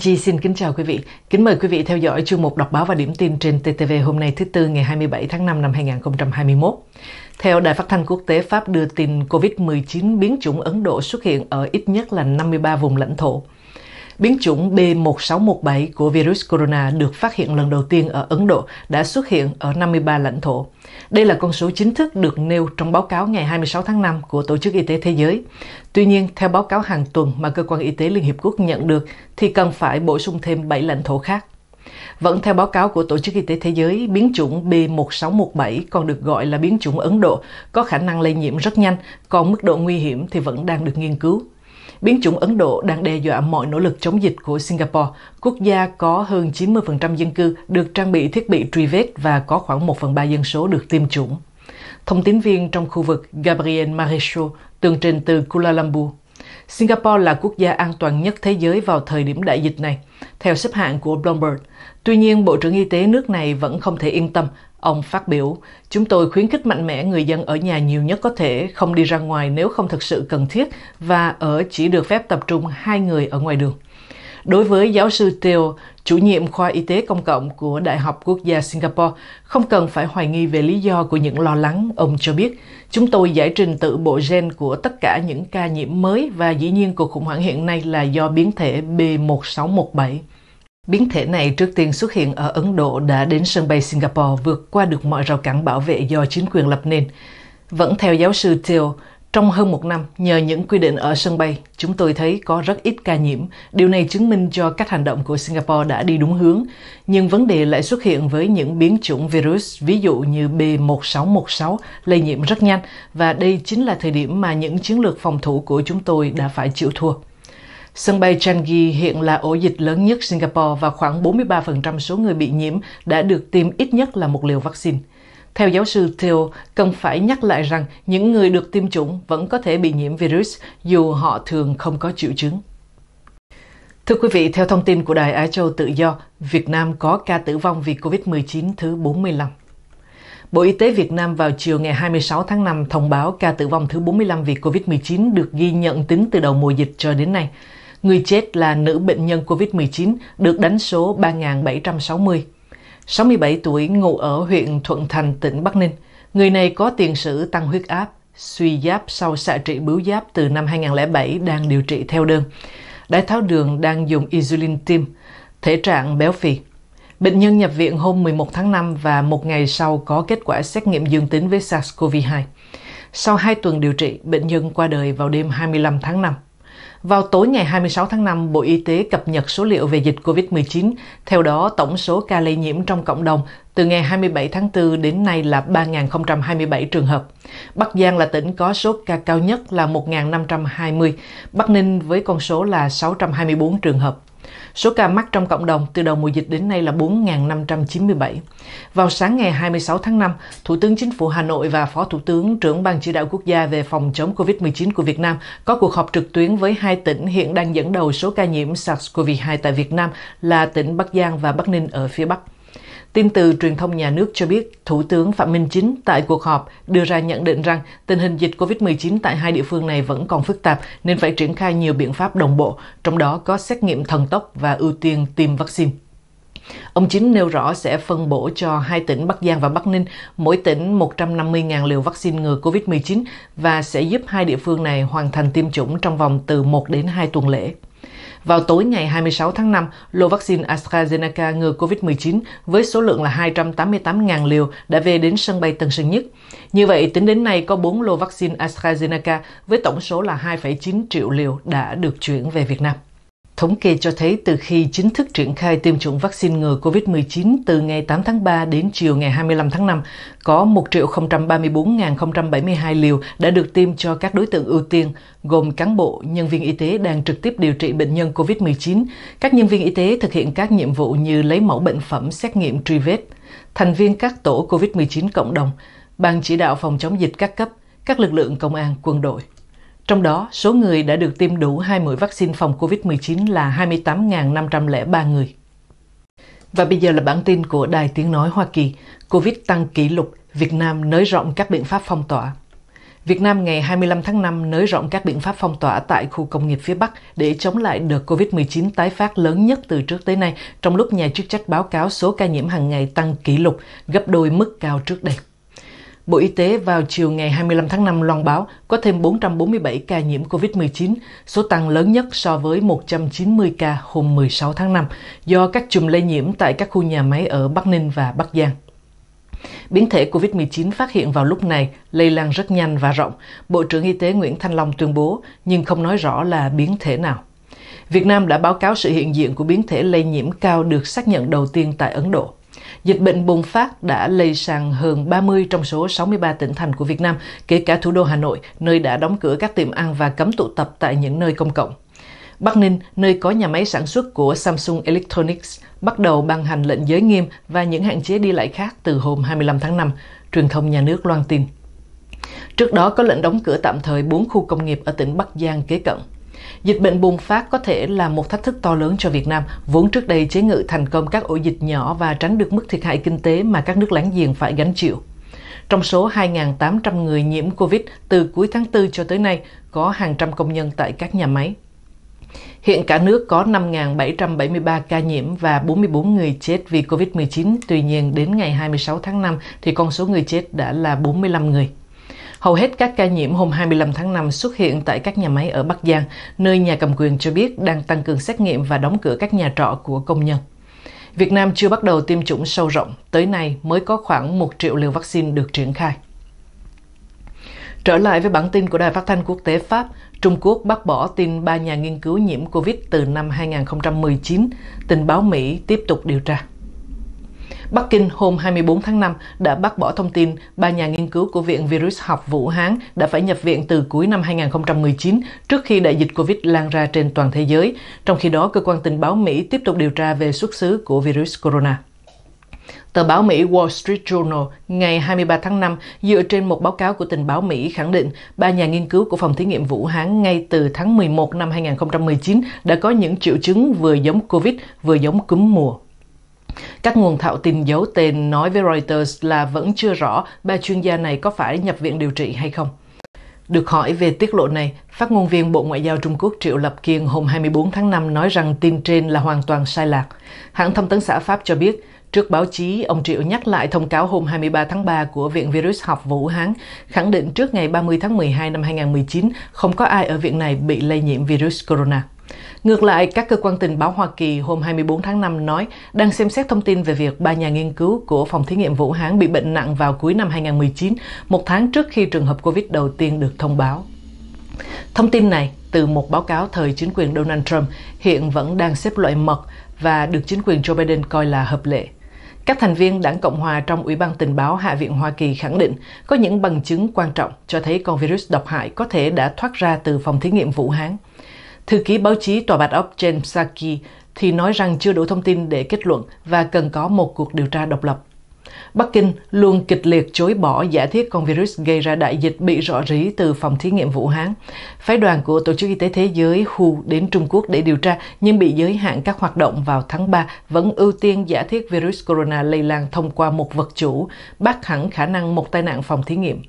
Chi xin kính chào quý vị. Kính mời quý vị theo dõi chương mục đọc báo và điểm tin trên TTV hôm nay thứ Tư ngày 27 tháng 5 năm 2021. Theo Đài Phát thanh Quốc tế Pháp đưa tin COVID-19 biến chủng Ấn Độ xuất hiện ở ít nhất là 53 vùng lãnh thổ. Biến chủng B1617 của virus corona được phát hiện lần đầu tiên ở Ấn Độ đã xuất hiện ở 53 lãnh thổ. Đây là con số chính thức được nêu trong báo cáo ngày 26 tháng 5 của Tổ chức Y tế Thế giới. Tuy nhiên, theo báo cáo hàng tuần mà cơ quan y tế Liên Hiệp Quốc nhận được thì cần phải bổ sung thêm 7 lãnh thổ khác. Vẫn theo báo cáo của Tổ chức Y tế Thế giới, biến chủng B1617 còn được gọi là biến chủng Ấn Độ, có khả năng lây nhiễm rất nhanh, còn mức độ nguy hiểm thì vẫn đang được nghiên cứu. Biến chủng Ấn Độ đang đe dọa mọi nỗ lực chống dịch của Singapore, quốc gia có hơn 90% dân cư được trang bị thiết bị truy vết và có khoảng 1 phần 3 dân số được tiêm chủng. Thông tín viên trong khu vực Gabriel Marecho tường trình từ Kuala Lumpur. Singapore là quốc gia an toàn nhất thế giới vào thời điểm đại dịch này, theo xếp hạng của Bloomberg. Tuy nhiên, Bộ trưởng Y tế nước này vẫn không thể yên tâm Ông phát biểu, chúng tôi khuyến khích mạnh mẽ người dân ở nhà nhiều nhất có thể, không đi ra ngoài nếu không thực sự cần thiết và ở chỉ được phép tập trung hai người ở ngoài đường. Đối với giáo sư Teo, chủ nhiệm khoa y tế công cộng của Đại học Quốc gia Singapore, không cần phải hoài nghi về lý do của những lo lắng, ông cho biết. Chúng tôi giải trình tự bộ gen của tất cả những ca nhiễm mới và dĩ nhiên cuộc khủng hoảng hiện nay là do biến thể B1617. Biến thể này trước tiên xuất hiện ở Ấn Độ đã đến sân bay Singapore vượt qua được mọi rào cản bảo vệ do chính quyền lập nên. Vẫn theo giáo sư Thiel, trong hơn một năm, nhờ những quy định ở sân bay, chúng tôi thấy có rất ít ca nhiễm. Điều này chứng minh cho cách hành động của Singapore đã đi đúng hướng. Nhưng vấn đề lại xuất hiện với những biến chủng virus, ví dụ như B1616, lây nhiễm rất nhanh. Và đây chính là thời điểm mà những chiến lược phòng thủ của chúng tôi đã phải chịu thua. Sân bay Changi hiện là ổ dịch lớn nhất Singapore và khoảng 43% số người bị nhiễm đã được tiêm ít nhất là một liều vaccine. Theo giáo sư Theo, cần phải nhắc lại rằng những người được tiêm chủng vẫn có thể bị nhiễm virus dù họ thường không có triệu chứng. Thưa quý vị, theo thông tin của Đài Á Châu Tự Do, Việt Nam có ca tử vong vì COVID-19 thứ 45. Bộ Y tế Việt Nam vào chiều ngày 26 tháng 5 thông báo ca tử vong thứ 45 vì COVID-19 được ghi nhận tính từ đầu mùa dịch cho đến nay. Người chết là nữ bệnh nhân COVID-19 được đánh số 3760. 67 tuổi ngụ ở huyện Thuận Thành, tỉnh Bắc Ninh. Người này có tiền sử tăng huyết áp, suy giáp sau xạ trị bướu giáp từ năm 2007 đang điều trị theo đơn. Đái tháo đường đang dùng insulin tim, thể trạng béo phì. Bệnh nhân nhập viện hôm 11 tháng 5 và một ngày sau có kết quả xét nghiệm dương tính với SARS-CoV-2. Sau 2 tuần điều trị, bệnh nhân qua đời vào đêm 25 tháng 5. Vào tối ngày 26 tháng 5, Bộ Y tế cập nhật số liệu về dịch COVID-19. Theo đó, tổng số ca lây nhiễm trong cộng đồng từ ngày 27 tháng 4 đến nay là 3.027 trường hợp. Bắc Giang là tỉnh có số ca cao nhất là 1.520, Bắc Ninh với con số là 624 trường hợp. Số ca mắc trong cộng đồng từ đầu mùa dịch đến nay là 4.597. Vào sáng ngày 26 tháng 5, Thủ tướng Chính phủ Hà Nội và Phó Thủ tướng trưởng Ban Chỉ đạo Quốc gia về phòng chống COVID-19 của Việt Nam có cuộc họp trực tuyến với hai tỉnh hiện đang dẫn đầu số ca nhiễm SARS-CoV-2 tại Việt Nam là tỉnh Bắc Giang và Bắc Ninh ở phía Bắc. Tin từ truyền thông nhà nước cho biết, Thủ tướng Phạm Minh Chính tại cuộc họp đưa ra nhận định rằng tình hình dịch COVID-19 tại hai địa phương này vẫn còn phức tạp nên phải triển khai nhiều biện pháp đồng bộ, trong đó có xét nghiệm thần tốc và ưu tiên tiêm vaccine. Ông Chính nêu rõ sẽ phân bổ cho hai tỉnh Bắc Giang và Bắc Ninh, mỗi tỉnh 150.000 liều vaccine ngừa COVID-19 và sẽ giúp hai địa phương này hoàn thành tiêm chủng trong vòng từ 1 đến 2 tuần lễ. Vào tối ngày 26 tháng 5, lô vaccine AstraZeneca ngừa COVID-19 với số lượng là 288.000 liều đã về đến sân bay Tân Sơn Nhất. Như vậy, tính đến nay có 4 lô vaccine AstraZeneca với tổng số là 2,9 triệu liều đã được chuyển về Việt Nam. Thống kê cho thấy từ khi chính thức triển khai tiêm chủng vaccine ngừa COVID-19 từ ngày 8 tháng 3 đến chiều ngày 25 tháng 5, có 1.034.072 liều đã được tiêm cho các đối tượng ưu tiên, gồm cán bộ, nhân viên y tế đang trực tiếp điều trị bệnh nhân COVID-19, các nhân viên y tế thực hiện các nhiệm vụ như lấy mẫu bệnh phẩm, xét nghiệm truy vết, thành viên các tổ COVID-19 cộng đồng, ban chỉ đạo phòng chống dịch các cấp, các lực lượng công an, quân đội. Trong đó, số người đã được tiêm đủ hai mũi vaccine phòng COVID-19 là 28.503 người. Và bây giờ là bản tin của Đài Tiếng Nói Hoa Kỳ. Covid tăng kỷ lục, Việt Nam nới rộng các biện pháp phong tỏa. Việt Nam ngày 25 tháng 5 nới rộng các biện pháp phong tỏa tại khu công nghiệp phía Bắc để chống lại đợt COVID-19 tái phát lớn nhất từ trước tới nay, trong lúc nhà chức trách báo cáo số ca nhiễm hàng ngày tăng kỷ lục, gấp đôi mức cao trước đây. Bộ Y tế vào chiều ngày 25 tháng 5 loan báo có thêm 447 ca nhiễm COVID-19, số tăng lớn nhất so với 190 ca hôm 16 tháng 5 do các chùm lây nhiễm tại các khu nhà máy ở Bắc Ninh và Bắc Giang. Biến thể COVID-19 phát hiện vào lúc này lây lan rất nhanh và rộng, Bộ trưởng Y tế Nguyễn Thanh Long tuyên bố nhưng không nói rõ là biến thể nào. Việt Nam đã báo cáo sự hiện diện của biến thể lây nhiễm cao được xác nhận đầu tiên tại Ấn Độ. Dịch bệnh bùng phát đã lây sang hơn 30 trong số 63 tỉnh thành của Việt Nam, kể cả thủ đô Hà Nội, nơi đã đóng cửa các tiệm ăn và cấm tụ tập tại những nơi công cộng. Bắc Ninh, nơi có nhà máy sản xuất của Samsung Electronics, bắt đầu ban hành lệnh giới nghiêm và những hạn chế đi lại khác từ hôm 25 tháng 5, truyền thông nhà nước loan tin. Trước đó có lệnh đóng cửa tạm thời 4 khu công nghiệp ở tỉnh Bắc Giang kế cận. Dịch bệnh bùng phát có thể là một thách thức to lớn cho Việt Nam, vốn trước đây chế ngự thành công các ổ dịch nhỏ và tránh được mức thiệt hại kinh tế mà các nước láng giềng phải gánh chịu. Trong số 2.800 người nhiễm COVID từ cuối tháng 4 cho tới nay, có hàng trăm công nhân tại các nhà máy. Hiện cả nước có 5.773 ca nhiễm và 44 người chết vì COVID-19. Tuy nhiên, đến ngày 26 tháng 5 thì con số người chết đã là 45 người. Hầu hết các ca nhiễm hôm 25 tháng 5 xuất hiện tại các nhà máy ở Bắc Giang, nơi nhà cầm quyền cho biết đang tăng cường xét nghiệm và đóng cửa các nhà trọ của công nhân. Việt Nam chưa bắt đầu tiêm chủng sâu rộng, tới nay mới có khoảng 1 triệu liều vaccine được triển khai. Trở lại với bản tin của Đài Phát thanh Quốc tế Pháp, Trung Quốc bác bỏ tin ba nhà nghiên cứu nhiễm COVID từ năm 2019, tình báo Mỹ tiếp tục điều tra. Bắc Kinh hôm 24 tháng 5 đã bác bỏ thông tin ba nhà nghiên cứu của Viện Virus học Vũ Hán đã phải nhập viện từ cuối năm 2019 trước khi đại dịch COVID lan ra trên toàn thế giới. Trong khi đó, cơ quan tình báo Mỹ tiếp tục điều tra về xuất xứ của virus corona. Tờ báo Mỹ Wall Street Journal ngày 23 tháng 5 dựa trên một báo cáo của tình báo Mỹ khẳng định ba nhà nghiên cứu của phòng thí nghiệm Vũ Hán ngay từ tháng 11 năm 2019 đã có những triệu chứng vừa giống COVID vừa giống cúm mùa. Các nguồn thạo tin giấu tên nói với Reuters là vẫn chưa rõ ba chuyên gia này có phải nhập viện điều trị hay không. Được hỏi về tiết lộ này, phát ngôn viên Bộ Ngoại giao Trung Quốc Triệu Lập Kiên hôm 24 tháng 5 nói rằng tin trên là hoàn toàn sai lạc. Hãng thông tấn xã Pháp cho biết, Trước báo chí, ông Triệu nhắc lại thông cáo hôm 23 tháng 3 của Viện Virus học Vũ Hán, khẳng định trước ngày 30 tháng 12 năm 2019 không có ai ở viện này bị lây nhiễm virus corona. Ngược lại, các cơ quan tình báo Hoa Kỳ hôm 24 tháng 5 nói đang xem xét thông tin về việc ba nhà nghiên cứu của phòng thí nghiệm Vũ Hán bị bệnh nặng vào cuối năm 2019, một tháng trước khi trường hợp COVID đầu tiên được thông báo. Thông tin này từ một báo cáo thời chính quyền Donald Trump hiện vẫn đang xếp loại mật và được chính quyền Joe Biden coi là hợp lệ. Các thành viên đảng Cộng hòa trong Ủy ban Tình báo Hạ viện Hoa Kỳ khẳng định có những bằng chứng quan trọng cho thấy con virus độc hại có thể đã thoát ra từ phòng thí nghiệm Vũ Hán. Thư ký báo chí Tòa Bạch Ốc James Psaki thì nói rằng chưa đủ thông tin để kết luận và cần có một cuộc điều tra độc lập. Bắc Kinh luôn kịch liệt chối bỏ giả thiết con virus gây ra đại dịch bị rọ rỉ từ phòng thí nghiệm Vũ Hán. Phái đoàn của Tổ chức Y tế Thế giới WHO đến Trung Quốc để điều tra nhưng bị giới hạn các hoạt động vào tháng 3 vẫn ưu tiên giả thiết virus corona lây lan thông qua một vật chủ, bác hẳn khả năng một tai nạn phòng thí nghiệm.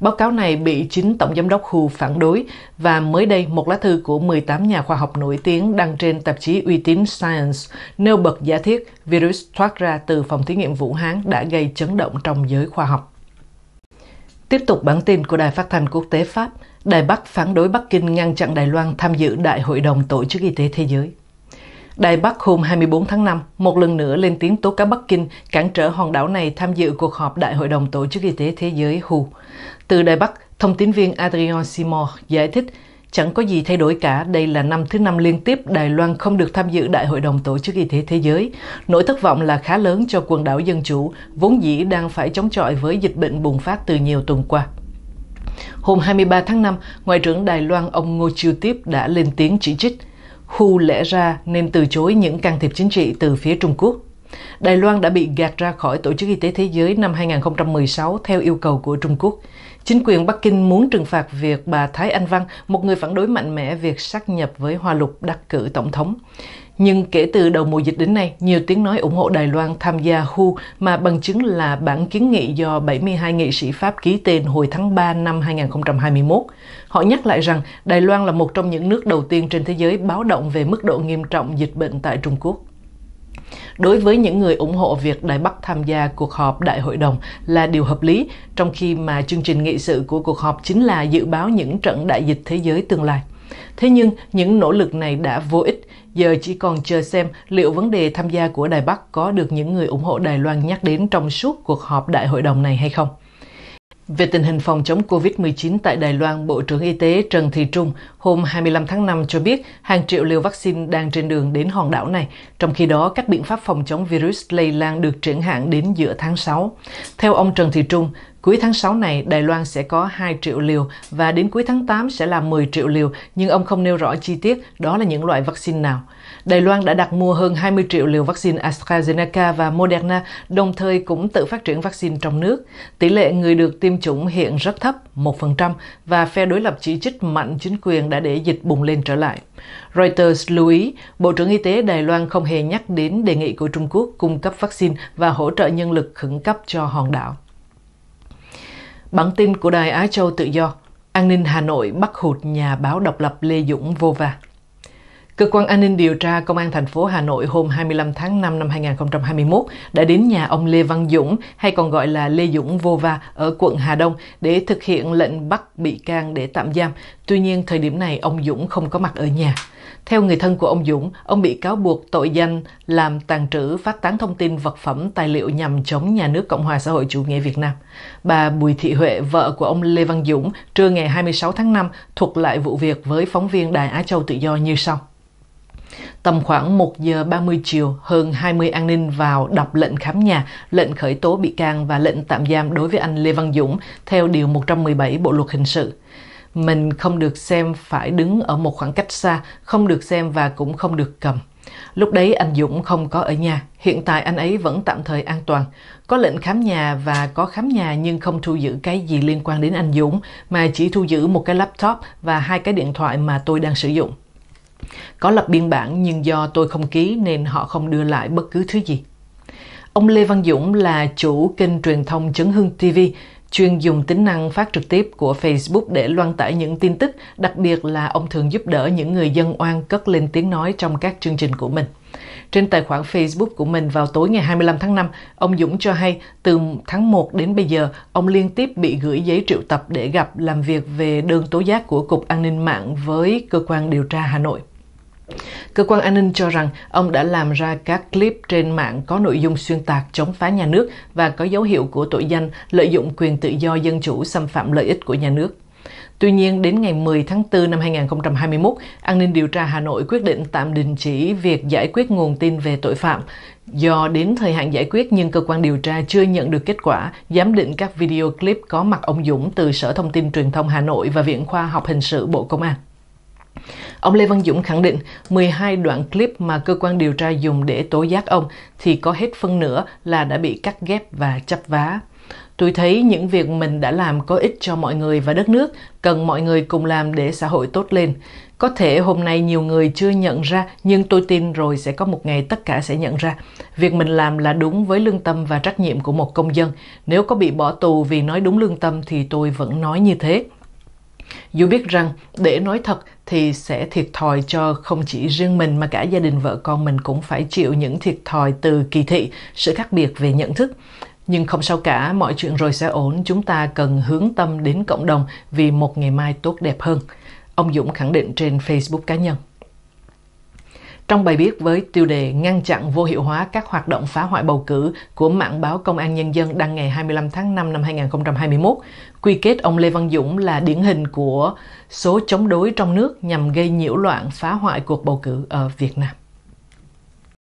Báo cáo này bị chính Tổng Giám đốc Hu phản đối và mới đây một lá thư của 18 nhà khoa học nổi tiếng đăng trên tạp chí uy tín Science nêu bật giả thiết virus thoát ra từ phòng thí nghiệm Vũ Hán đã gây chấn động trong giới khoa học. Tiếp tục bản tin của Đài Phát thanh Quốc tế Pháp, Đài Bắc phản đối Bắc Kinh ngăn chặn Đài Loan tham dự Đại hội đồng Tổ chức Y tế Thế giới. Đài Bắc hôm 24 tháng 5 một lần nữa lên tiếng tố cáo Bắc Kinh cản trở hòn đảo này tham dự cuộc họp Đại hội đồng Tổ chức Y tế Thế giới WHO. Từ Đài Bắc, thông tin viên Adrian Simon giải thích chẳng có gì thay đổi cả, đây là năm thứ năm liên tiếp Đài Loan không được tham dự Đại hội đồng Tổ chức Y tế Thế giới. Nỗi thất vọng là khá lớn cho quần đảo Dân Chủ, vốn dĩ đang phải chống chọi với dịch bệnh bùng phát từ nhiều tuần qua. Hôm 23 tháng 5, Ngoại trưởng Đài Loan ông Ngô Chiêu Tiếp đã lên tiếng chỉ trích – Hu lẽ ra nên từ chối những can thiệp chính trị từ phía Trung Quốc. Đài Loan đã bị gạt ra khỏi Tổ chức Y tế Thế giới năm 2016 theo yêu cầu của Trung Quốc, Chính quyền Bắc Kinh muốn trừng phạt việc bà Thái Anh Văn, một người phản đối mạnh mẽ việc sát nhập với Hoa Lục đắc cử tổng thống. Nhưng kể từ đầu mùa dịch đến nay, nhiều tiếng nói ủng hộ Đài Loan tham gia WHO mà bằng chứng là bản kiến nghị do 72 nghị sĩ Pháp ký tên hồi tháng 3 năm 2021. Họ nhắc lại rằng Đài Loan là một trong những nước đầu tiên trên thế giới báo động về mức độ nghiêm trọng dịch bệnh tại Trung Quốc đối với những người ủng hộ việc Đài Bắc tham gia cuộc họp Đại hội đồng là điều hợp lý, trong khi mà chương trình nghị sự của cuộc họp chính là dự báo những trận đại dịch thế giới tương lai. Thế nhưng, những nỗ lực này đã vô ích, giờ chỉ còn chờ xem liệu vấn đề tham gia của Đài Bắc có được những người ủng hộ Đài Loan nhắc đến trong suốt cuộc họp Đại hội đồng này hay không. Về tình hình phòng chống COVID-19 tại Đài Loan, Bộ trưởng Y tế Trần Thị Trung hôm 25 tháng 5 cho biết hàng triệu liều vaccine đang trên đường đến hòn đảo này, trong khi đó các biện pháp phòng chống virus lây lan được triển hạn đến giữa tháng 6. Theo ông Trần Thị Trung, cuối tháng 6 này Đài Loan sẽ có 2 triệu liều và đến cuối tháng 8 sẽ là 10 triệu liều, nhưng ông không nêu rõ chi tiết đó là những loại vaccine nào. Đài Loan đã đặt mua hơn 20 triệu liều vaccine AstraZeneca và Moderna, đồng thời cũng tự phát triển vaccine trong nước. Tỷ lệ người được tiêm chủng hiện rất thấp, 1%, và phe đối lập chỉ trích mạnh chính quyền đã để dịch bùng lên trở lại. Reuters lưu ý, Bộ trưởng Y tế Đài Loan không hề nhắc đến đề nghị của Trung Quốc cung cấp vaccine và hỗ trợ nhân lực khẩn cấp cho hòn đảo. Bản tin của Đài Á Châu Tự Do An ninh Hà Nội bắt hụt nhà báo độc lập Lê Dũng Vô Va. Cơ quan an ninh điều tra Công an thành phố Hà Nội hôm 25 tháng 5 năm 2021 đã đến nhà ông Lê Văn Dũng, hay còn gọi là Lê Dũng Vova ở quận Hà Đông để thực hiện lệnh bắt bị can để tạm giam. Tuy nhiên, thời điểm này ông Dũng không có mặt ở nhà. Theo người thân của ông Dũng, ông bị cáo buộc tội danh làm tàn trữ phát tán thông tin vật phẩm tài liệu nhằm chống nhà nước Cộng hòa xã hội chủ nghĩa Việt Nam. Bà Bùi Thị Huệ, vợ của ông Lê Văn Dũng, trưa ngày 26 tháng 5 thuật lại vụ việc với phóng viên Đài Á Châu Tự Do như sau. Tầm khoảng 1 giờ 30 chiều, hơn 20 an ninh vào đọc lệnh khám nhà, lệnh khởi tố bị can và lệnh tạm giam đối với anh Lê Văn Dũng theo Điều 117 Bộ Luật Hình sự. Mình không được xem phải đứng ở một khoảng cách xa, không được xem và cũng không được cầm. Lúc đấy anh Dũng không có ở nhà, hiện tại anh ấy vẫn tạm thời an toàn. Có lệnh khám nhà và có khám nhà nhưng không thu giữ cái gì liên quan đến anh Dũng, mà chỉ thu giữ một cái laptop và hai cái điện thoại mà tôi đang sử dụng. Có lập biên bản nhưng do tôi không ký nên họ không đưa lại bất cứ thứ gì. Ông Lê Văn Dũng là chủ kênh truyền thông Chấn Hưng TV chuyên dùng tính năng phát trực tiếp của Facebook để loan tải những tin tức, đặc biệt là ông thường giúp đỡ những người dân oan cất lên tiếng nói trong các chương trình của mình. Trên tài khoản Facebook của mình vào tối ngày 25 tháng 5, ông Dũng cho hay từ tháng 1 đến bây giờ, ông liên tiếp bị gửi giấy triệu tập để gặp làm việc về đơn tố giác của Cục An ninh mạng với cơ quan điều tra Hà Nội. Cơ quan an ninh cho rằng ông đã làm ra các clip trên mạng có nội dung xuyên tạc chống phá nhà nước và có dấu hiệu của tội danh lợi dụng quyền tự do dân chủ xâm phạm lợi ích của nhà nước. Tuy nhiên, đến ngày 10 tháng 4 năm 2021, An ninh điều tra Hà Nội quyết định tạm đình chỉ việc giải quyết nguồn tin về tội phạm. Do đến thời hạn giải quyết nhưng cơ quan điều tra chưa nhận được kết quả, giám định các video clip có mặt ông Dũng từ Sở Thông tin Truyền thông Hà Nội và Viện Khoa học Hình sự Bộ Công an. Ông Lê Văn Dũng khẳng định 12 đoạn clip mà cơ quan điều tra dùng để tố giác ông thì có hết phân nửa là đã bị cắt ghép và chắp vá. Tôi thấy những việc mình đã làm có ích cho mọi người và đất nước, cần mọi người cùng làm để xã hội tốt lên. Có thể hôm nay nhiều người chưa nhận ra, nhưng tôi tin rồi sẽ có một ngày tất cả sẽ nhận ra. Việc mình làm là đúng với lương tâm và trách nhiệm của một công dân. Nếu có bị bỏ tù vì nói đúng lương tâm thì tôi vẫn nói như thế. Dù biết rằng, để nói thật, thì sẽ thiệt thòi cho không chỉ riêng mình mà cả gia đình vợ con mình cũng phải chịu những thiệt thòi từ kỳ thị, sự khác biệt về nhận thức. Nhưng không sao cả, mọi chuyện rồi sẽ ổn, chúng ta cần hướng tâm đến cộng đồng vì một ngày mai tốt đẹp hơn. Ông Dũng khẳng định trên Facebook cá nhân. Trong bài viết với tiêu đề Ngăn chặn vô hiệu hóa các hoạt động phá hoại bầu cử của mạng báo Công an Nhân dân đăng ngày 25 tháng 5 năm 2021, quy kết ông Lê Văn Dũng là điển hình của số chống đối trong nước nhằm gây nhiễu loạn phá hoại cuộc bầu cử ở Việt Nam.